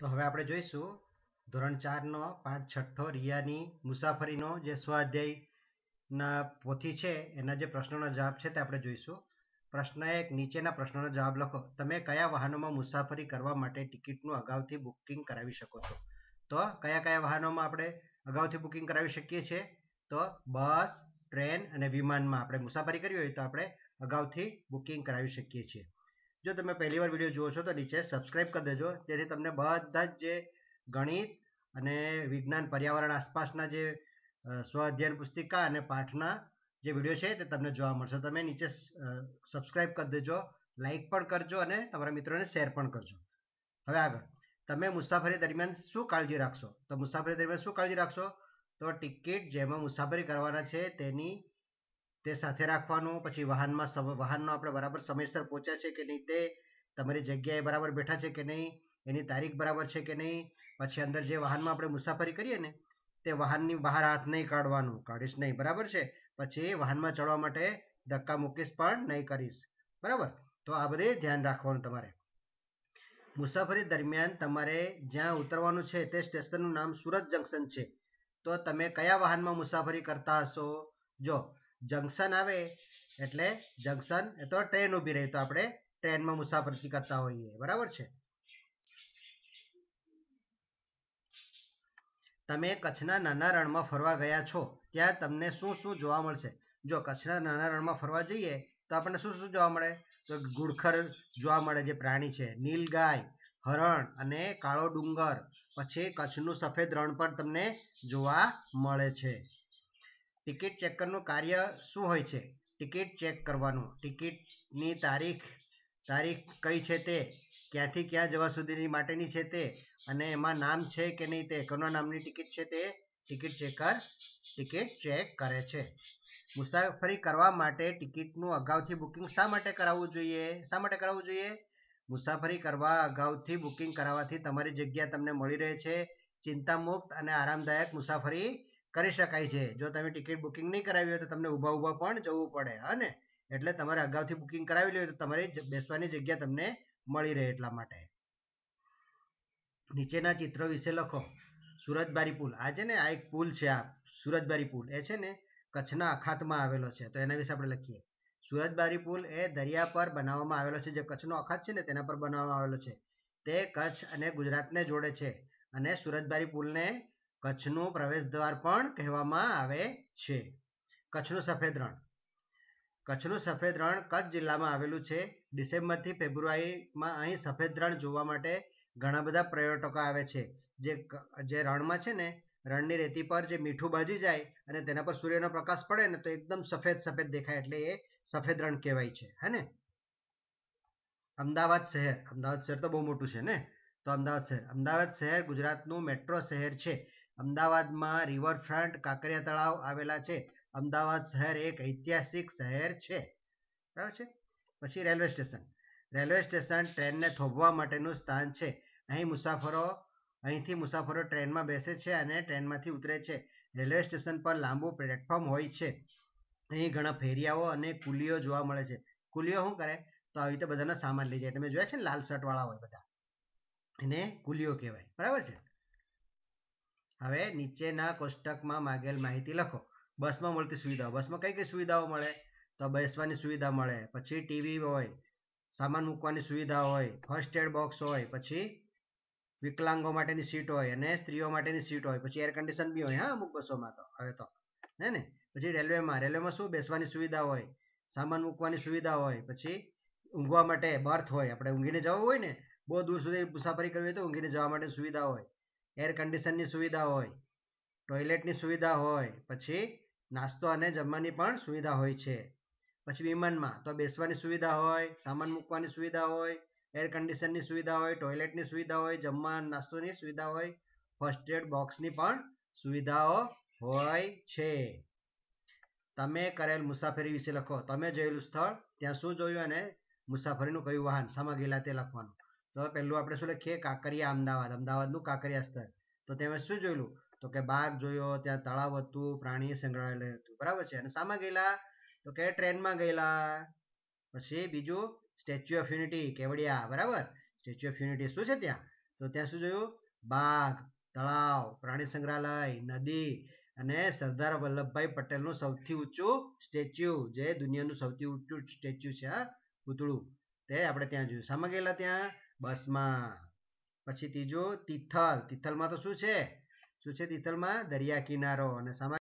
તો હવે આપણે જોઈશું ધોરણ ચારનો પાઠ છઠ્ઠો રિયાની મુસાફરીનો જે સ્વાધ્યાયના પોથી છે એના જે પ્રશ્નોનો જવાબ છે તે આપણે જોઈશું પ્રશ્ન એક નીચેના પ્રશ્નોનો જવાબ લખો તમે કયા વાહનોમાં મુસાફરી કરવા માટે ટિકિટનું અગાઉથી બુકિંગ કરાવી શકો છો તો કયા કયા વાહનોમાં આપણે અગાઉથી બુકિંગ કરાવી શકીએ છીએ તો બસ ટ્રેન અને વિમાનમાં આપણે મુસાફરી કરવી હોય તો આપણે અગાઉથી બુકિંગ કરાવી શકીએ છીએ જો તમે પહેલી વાર વિડીયો જુઓ છો તો નીચે સબસ્ક્રાઇબ કરી દેજો જેથી તમને બધા જ જે ગણિત અને વિજ્ઞાન પર્યાવરણ આસપાસના જે સ્વ અધ્યયન પુસ્તિકા અને પાઠના જે વિડીયો છે તે તમને જોવા મળશે તમે નીચે સબસ્ક્રાઇબ કરી દેજો લાઇક પણ કરજો અને તમારા મિત્રોને શેર પણ કરજો હવે આગળ તમે મુસાફરી દરમિયાન શું કાળજી રાખશો તો મુસાફરી દરમિયાન શું કાળજી રાખશો તો ટિકિટ જેમાં મુસાફરી કરવાના છે તેની તે સાથે રાખવાનું પછી વાહનમાં વાહનનો આપણે બરાબર સમયસર પહોંચ્યા છે કે નહીં તે તમારી જગ્યાએ બરાબર બેઠા છે કે નહીં એની તારીખ બરાબર છે કે નહીં પછી અંદર જે વાહનમાં આપણે મુસાફરી કરીએ ને તે વાહનની બહાર હાથ નહીં કાઢવાનું કાઢીશ નહીં બરાબર છે પછી વાહનમાં ચડવા માટે ધક્કા મૂકીશ પણ નહીં કરીશ બરાબર તો આ બધે ધ્યાન રાખવાનું તમારે મુસાફરી દરમિયાન તમારે જ્યાં ઉતરવાનું છે તે સ્ટેશનનું નામ સુરત જંકશન છે તો તમે કયા વાહનમાં મુસાફરી કરતા હશો જો જંકશન આવે એટલે જંકશન એ તો ટ્રેન ઉભી રહી તો આપણે ટ્રેનમાં મુસાફરી કરતા હોઈએ બરાબર છે તમે કચ્છના નાના રણમાં ફરવા ગયા છો ત્યાં તમને શું શું જોવા મળશે જો કચ્છના નાના રણમાં ફરવા જઈએ તો આપણને શું શું જોવા મળે તો ગુડખર જોવા મળે જે પ્રાણી છે નીલગાય હરણ અને કાળો ડુંગર પછી કચ્છનું સફેદ રણ પણ તમને જોવા મળે છે ટિકિટ ચેકરનું કાર્ય શું હોય છે ટિકિટ ચેક કરવાનું ટિકિટની તારીખ તારીખ કઈ છે તે ક્યાંથી ક્યાં જવા સુધીની માટેની છે તે અને એમાં નામ છે કે નહીં તે કોના નામની ટિકિટ છે તે ટિકિટ ચેકર ટિકિટ ચેક કરે છે મુસાફરી કરવા માટે ટિકિટનું અગાઉથી બુકિંગ શા માટે કરાવવું જોઈએ શા માટે કરાવવું જોઈએ મુસાફરી કરવા અગાઉથી બુકિંગ કરાવવાથી તમારી જગ્યા તમને મળી રહે છે ચિંતામુક્ત અને આરામદાયક મુસાફરી કરી શકાય છે જો તમે ટિકિટ બુકિંગ નહીં કરાવી હોય તો તમને ઊભા ઊભા પણ જવું પડે હને એટલે તમારે અગાઉથી બુકિંગ કરાવી લે તો તમારી બેસવાની જગ્યા તમને મળી રહે એટલા માટે નીચેના ચિત્રો વિશે લખો સુરજબારી પુલ આ છે ને આ એક પુલ છે આ સુરજબારી પુલ એ છે ને કચ્છના અખાતમાં આવેલો છે તો એના વિશે આપણે લખીએ સુરજબારી પુલ એ દરિયા પર બનાવવામાં આવેલો છે જે કચ્છનો અખાત છે ને તેના પર બનાવવામાં આવેલો છે તે કચ્છ અને ગુજરાતને જોડે છે અને સુરજબારી પુલને કચ્છનું પ્રવેશદ્વાર પણ કહેવામાં આવે છે કચ્છનું સફેદ રણ કચ્છનું સફેદ રણ કચ્છ જિલ્લામાં આવેલું છે ડિસેમ્બરથી ફેબ્રુઆરીમાં અહીં સફેદ રણ જોવા માટે ઘણા બધા પર્યટકો આવે છે જે જે રણમાં છે ને રણની રેતી પર જે મીઠું બાજી જાય અને તેના પર સૂર્યનો પ્રકાશ પડે ને તો એકદમ સફેદ સફેદ દેખાય એટલે એ સફેદ રણ કહેવાય છે હે ને અમદાવાદ શહેર અમદાવાદ શહેર તો બહુ મોટું છે ને તો અમદાવાદ શહેર અમદાવાદ શહેર ગુજરાતનું મેટ્રો શહેર છે અમદાવાદમાં રિવરફ્રન્ટ કાંકરિયા તળાવ આવેલા છે અમદાવાદ શહેર એક ઐતિહાસિક શહેર છે બરાબર છે પછી રેલવે સ્ટેશન રેલવે સ્ટેશન ટ્રેનને થોભવા માટેનું સ્થાન છે અહીં મુસાફરો અહીંથી મુસાફરો ટ્રેનમાં બેસે છે અને ટ્રેનમાંથી ઉતરે છે રેલવે સ્ટેશન પર લાંબુ પ્લેટફોર્મ હોય છે અહીં ઘણા ફેરિયાઓ અને કુલીઓ જોવા મળે છે કુલીઓ શું કરે તો આવી રીતે બધાનો સામાન લઈ જાય તમે જોયા છે ને લાલ વાળા હોય બધા એને કુલીઓ કહેવાય બરાબર છે હવે નીચેના કોષ્ટકમાં માગેલ માહિતી લખો બસમાં મળતી સુવિધાઓ બસમાં કઈ કઈ સુવિધાઓ મળે તો બેસવાની સુવિધા મળે પછી ટીવી હોય સામાન મૂકવાની સુવિધા હોય ફર્સ્ટ એડ બોક્સ હોય પછી વિકલાંગો માટેની સીટ હોય અને સ્ત્રીઓ માટેની સીટ હોય પછી એર કન્ડિશન બી હોય હા અમુક બસોમાં તો હવે તો હે ને પછી રેલવેમાં રેલવેમાં શું બેસવાની સુવિધા હોય સામાન મૂકવાની સુવિધા હોય પછી ઊંઘવા માટે બર્થ હોય આપણે ઊંઘીને જવું હોય ને બહુ દૂર સુધી મુસાફરી કરવી હોય તો ઊંઘીને જવા માટે સુવિધા હોય એર કન્ડિશનની સુવિધા હોય ટોયલેટની સુવિધા હોય પછી નાસ્તો અને જમવાની પણ સુવિધા હોય છે પછી વિમાનમાં તો બેસવાની સુવિધા હોય સામાન મૂકવાની સુવિધા હોય એર કન્ડિશનની સુવિધા હોય ટોયલેટની સુવિધા હોય જમવા નાસ્તોની સુવિધા હોય ફર્સ્ટ એડ બોક્સની પણ સુવિધાઓ હોય છે તમે કરેલ મુસાફરી વિશે લખો તમે જોયેલું સ્થળ ત્યાં શું જોયું અને મુસાફરીનું કયું વાહન સામા ગયેલા તે લખવાનું તો પહેલું આપણે શું લખીએ કાંકરિયા અમદાવાદ અમદાવાદનું કાંકરિયા સ્થળ તો તેમાં શું જોયેલું તો કે બાગ જોયો ત્યાં તળાવ હતું પ્રાણી સંગ્રહાલય હતું બરાબર છે અને શામાં ગયેલા તો કે ટ્રેનમાં ગયેલા પછી બીજું સ્ટેચ્યુ ઓફ યુનિટી કેવડિયા બરાબર સ્ટેચ્યુ ઓફ યુનિટી શું છે ત્યાં તો ત્યાં શું જોયું બાગ તળાવ પ્રાણી સંગ્રહાલય નદી અને સરદાર વલ્લભભાઈ પટેલનું સૌથી ઊંચું સ્ટેચ્યુ જે દુનિયાનું સૌથી ઊંચું સ્ટેચ્યુ છે આ પૂતળું તે આપણે ત્યાં જોયું શામાં ગયેલા ત્યાં બસમાં પછી ત્રીજો તિથલ તિથલમાં તો શું છે શું છે તિથલમાં દરિયા કિનારો અને સામાન